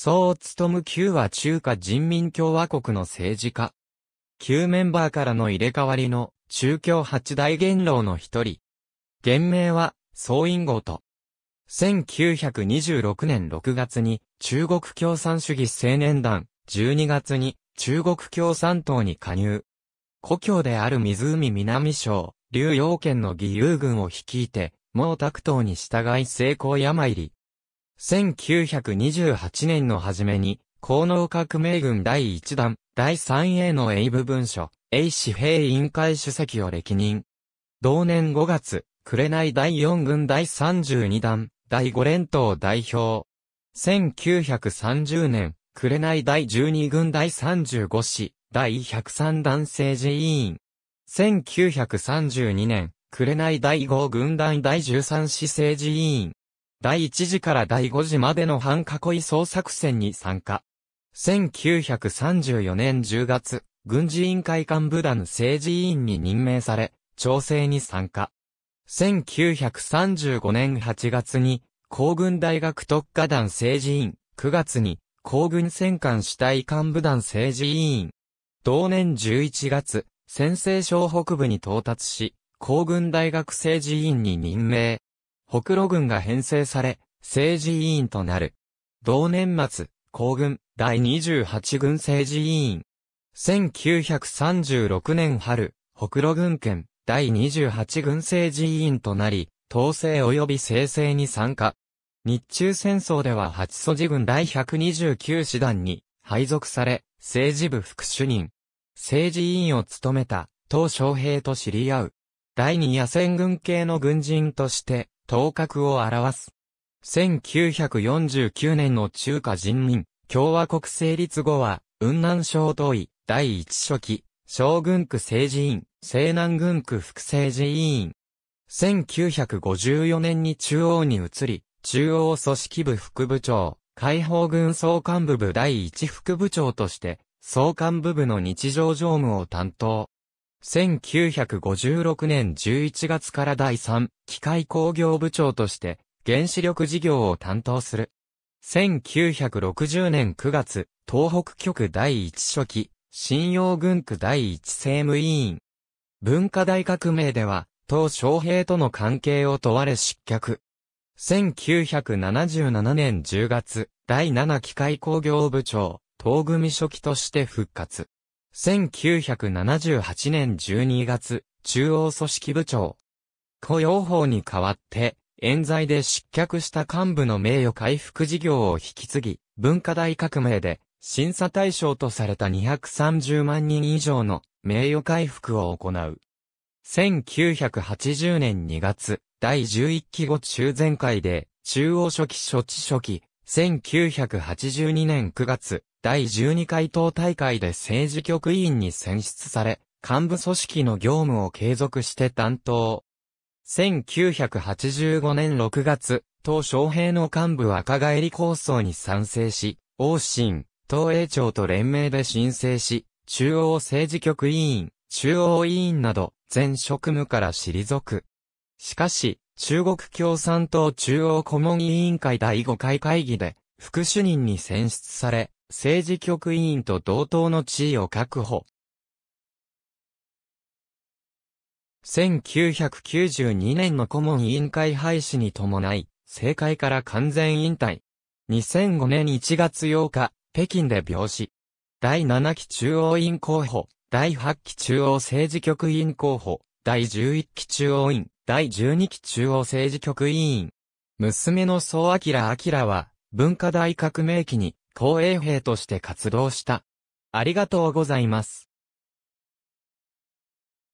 そう務む旧は中華人民共和国の政治家。旧メンバーからの入れ替わりの中共八大元老の一人。原名は、総員号と。1926年6月に中国共産主義青年団、12月に中国共産党に加入。故郷である湖南省、竜陽県の義勇軍を率いて、毛沢東に従い成功山入り、1928年の初めに、功能革命軍第1弾、第 3A の A 部分書、A 紙幣委員会主席を歴任。同年5月、紅第4軍第32弾、第5連党代表。1930年、紅第12軍第35師、第103弾政治委員。1932年、紅第5軍団第13師政治委員。第1次から第5次までの反囲い総作戦に参加。1934年10月、軍事委員会幹部団政治委員に任命され、調整に参加。1935年8月に、皇軍大学特科団政治委員、9月に、皇軍戦艦主体幹部団政治委員。同年11月、先制省北部に到達し、皇軍大学政治委員に任命。北路軍が編成され、政治委員となる。同年末、皇軍、第28軍政治委員。1936年春、北路軍県、第28軍政治委員となり、統制及び制制に参加。日中戦争では八祖寺軍第129師団に配属され、政治部副主任。政治委員を務めた、東昌平と知り合う。第二野戦軍系の軍人として、頭角を表す。1949年の中華人民共和国成立後は、雲南省東位第一書記、将軍区政治委員、西南軍区副政治委員。1954年に中央に移り、中央組織部副部長、解放軍総幹部部第一副部長として、総幹部部の日常常務を担当。1956年11月から第3、機械工業部長として、原子力事業を担当する。1960年9月、東北局第一書記、信用軍区第一政務委員。文化大革命では、党昌平との関係を問われ失脚。1977年10月、第7機械工業部長、東組書記として復活。1978年12月、中央組織部長。雇用法に代わって、冤罪で失脚した幹部の名誉回復事業を引き継ぎ、文化大革命で審査対象とされた230万人以上の名誉回復を行う。1980年2月、第11期後中前会で、中央初期処置初期1982年9月、第12回党大会で政治局委員に選出され、幹部組織の業務を継続して担当。1985年6月、党昌平の幹部若返り構想に賛成し、王新、党営長と連名で申請し、中央政治局委員、中央委員など、全職務から退く。しかし、中国共産党中央顧問委員会第5回会議で、副主任に選出され、政治局委員と同等の地位を確保。1992年の顧問委員会廃止に伴い、政界から完全引退。2005年1月8日、北京で病死。第7期中央委員候補、第8期中央政治局委員候補、第11期中央委員、第12期中央政治局委員。娘の総明明は、文化大革命期に、公衛兵として活動した。ありがとうございます。